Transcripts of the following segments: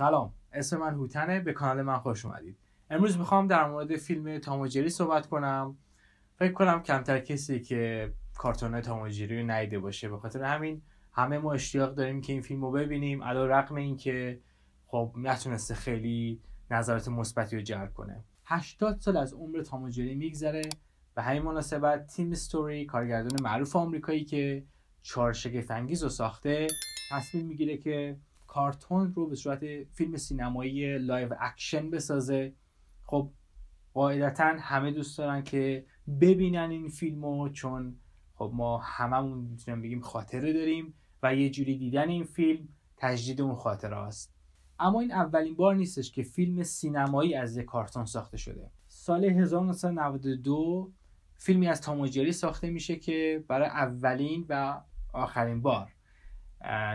سلام اسم من هوتنه به کانال من خوش اومدید امروز میخوام در مورد فیلم تاموجری صحبت کنم فکر کنم کمتر کسی که کارتون تاموجری رو ندیده باشه به خاطر همین همه ما اشتیاق داریم که این فیلم رو ببینیم علا رقم این که خب نتونسته خیلی نظرات مثبتی رو جلب کنه 80 سال از عمر تاموجری میگذره و همین مناسبت تیم استوری کارگردان معروف آمریکایی که چهار ساخته تصمیم میگیره که کارتون رو به صورت فیلم سینمایی لایو اکشن بسازه خب قاعدتا همه دوست دارن که ببینن این فیلمو چون خب ما هممون میتونیم بگیم خاطره داریم و یه جوری دیدن این فیلم تجدید اون خاطره است اما این اولین بار نیستش که فیلم سینمایی از کارتون ساخته شده سال 1992 فیلمی از تاموجری ساخته میشه که برای اولین و آخرین بار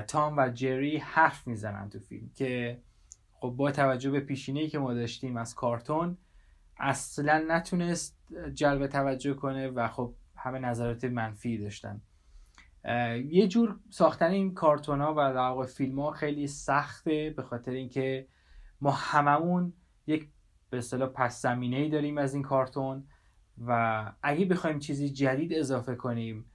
تام و جری حرف میزنن تو فیلم که خب با توجه به پیشینه که ما داشتیم از کارتون اصلا نتونست جلب توجه کنه و خب همه نظرات منفی داشتن یه جور ساختن این کارتون ها و در فیلم ها خیلی سخته به خاطر اینکه ما هممون یک به پس زمینه ای داریم از این کارتون و اگه بخوایم چیزی جدید اضافه کنیم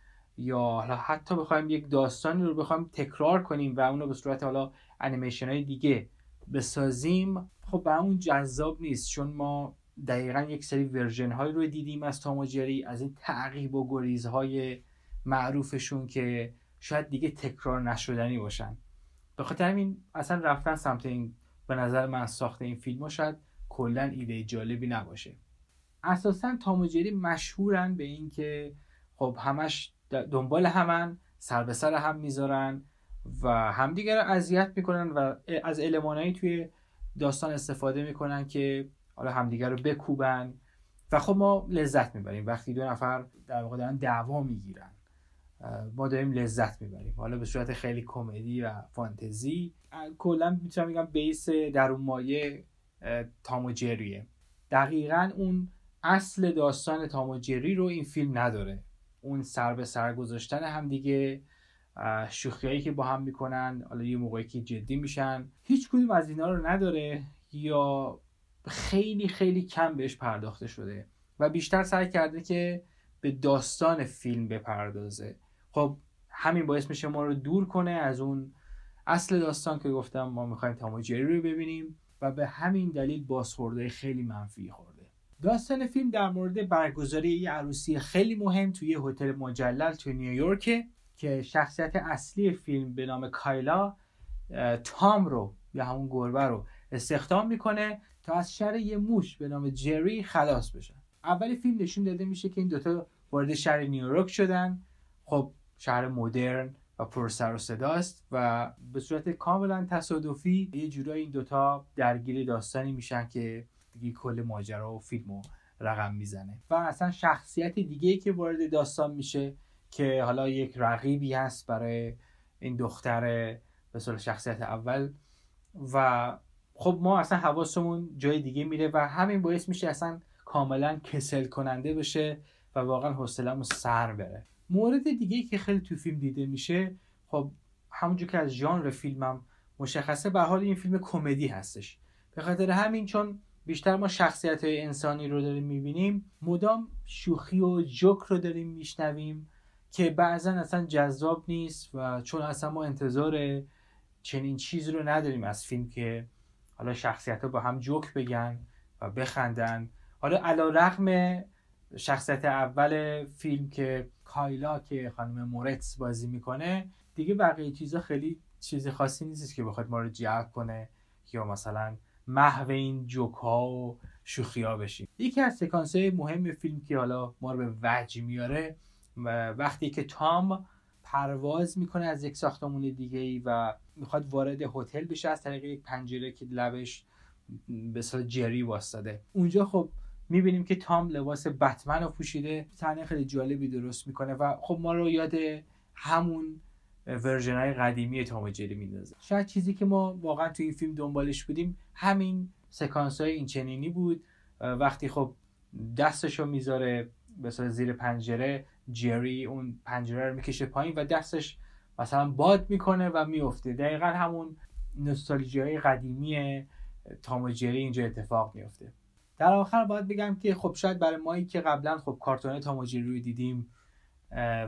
یا حالا حتی بخوایم یک داستانی رو بخوایم تکرار کنیم و اون رو به صورت حالا انیمیشن های دیگه بسازیم خب به اون جذاب نیست چون ما دقیقا یک سری ورژن هایی رو دیدیم از تاماجری از این تعقیب و گریز های معروفشون که شاید دیگه تکرار نشدنی باشن به خاطر همین اصلا رفتن سمت این به نظر من ساخت این فیلم شاید کلا ایده جالبی نباشه اساسا تاموجری مشهورن به اینکه خب همش دنبال همن سر به سر هم میذارن و همدیگه رو اذیت میکنن و از المانایی توی داستان استفاده میکنن که حالا همدیگه رو بکوبن و خب ما لذت میبریم وقتی دو نفر در واقع دارن دعوا میگیرن ما داریم لذت میبریم حالا به صورت خیلی کمدی و فانتزی کلا میتونم بگم بیس در اون مایه تام و جریه دقیقا اون اصل داستان تام رو این فیلم نداره اون سر به سر گذاشتن هم دیگه شوخیایی که با هم میکنن حالا یه موقعی که جدی میشن هیچ کدوم از اینا رو نداره یا خیلی خیلی کم بهش پرداخته شده و بیشتر سعی کرده که به داستان فیلم بپردازه خب همین باعث میشه ما رو دور کنه از اون اصل داستان که گفتم ما میخوایم تام جری رو ببینیم و به همین دلیل بازخورده خیلی منفی خورده داستان فیلم در مورد برگزاری یه عروسی خیلی مهم توی یه هتل مجلل توی نیویورک که شخصیت اصلی فیلم به نام کایلا تام رو یا همون گربه رو استخدام میکنه تا از شر یه موش به نام جری خلاص بشن اول فیلم نشون داده میشه که این دوتا وارد شهر نیویورک شدن خب شهر مدرن و پر سر و صداست و به صورت کاملا تصادفی یه جورایی این دوتا درگیر داستانی میشن که دیگه کل ماجرا و فیلمو رقم میزنه و اصلا شخصیت دیگه ای که وارد داستان میشه که حالا یک رقیبی هست برای این دختر به شخصیت اول و خب ما اصلا حواسمون جای دیگه میره و همین باعث میشه اصلا کاملا کسل کننده بشه و واقعا حوصله‌مون سر بره مورد دیگه که خیلی تو فیلم دیده میشه خب همونجور که از ژانر فیلمم مشخصه به حال این فیلم کمدی هستش به خاطر همین چون بیشتر ما شخصیت های انسانی رو داریم میبینیم مدام شوخی و جوک رو داریم میشنویم که بعضا اصلا جذاب نیست و چون اصلا ما انتظار چنین چیز رو نداریم از فیلم که حالا شخصیت ها با هم جوک بگن و بخندن حالا علا رقم شخصیت اول فیلم که کایلا که خانم مورتس بازی میکنه دیگه بقیه چیزها خیلی چیز خاصی نیست که بخواد ما رو جلب کنه یا مثلا محو این جوک ها و شوخی ها بشیم یکی از سکانس های مهم فیلم که حالا ما رو به وجه میاره وقتی که تام پرواز میکنه از یک ساختمون دیگه ای و میخواد وارد هتل بشه از طریق یک پنجره که لبش به جری واسطه اونجا خب میبینیم که تام لباس بتمن رو پوشیده صحنه خیلی جالبی درست میکنه و خب ما رو یاد همون ورژن های قدیمی تام جری میندازه شاید چیزی که ما واقعا توی این فیلم دنبالش بودیم همین سکانس های این چنینی بود وقتی خب دستش رو میذاره مثلا زیر پنجره جری اون پنجره رو میکشه پایین و دستش مثلا باد میکنه و میفته دقیقا همون نوستالژی های قدیمی تام جری اینجا اتفاق میفته در آخر باید بگم که خب شاید برای مایی که قبلا خب کارتون تام جری رو دیدیم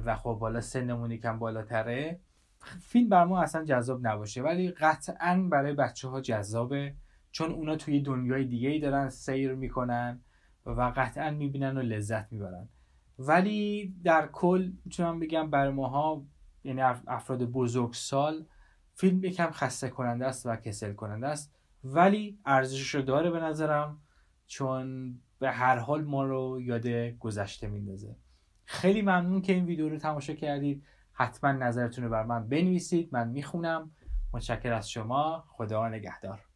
و خب بالا سنمون یکم بالاتره فیلم بر ما اصلا جذاب نباشه ولی قطعا برای بچه ها جذابه چون اونا توی دنیای دیگه ای دارن سیر میکنن و قطعا میبینن و لذت میبرن ولی در کل میتونم بگم برای ماها یعنی افراد بزرگسال فیلم یکم خسته کننده است و کسل کننده است ولی ارزشش رو داره به نظرم چون به هر حال ما رو یاد گذشته میندازه خیلی ممنون که این ویدیو رو تماشا کردید حتما نظرتون رو بر من بنویسید من میخونم متشکر از شما خدا نگهدار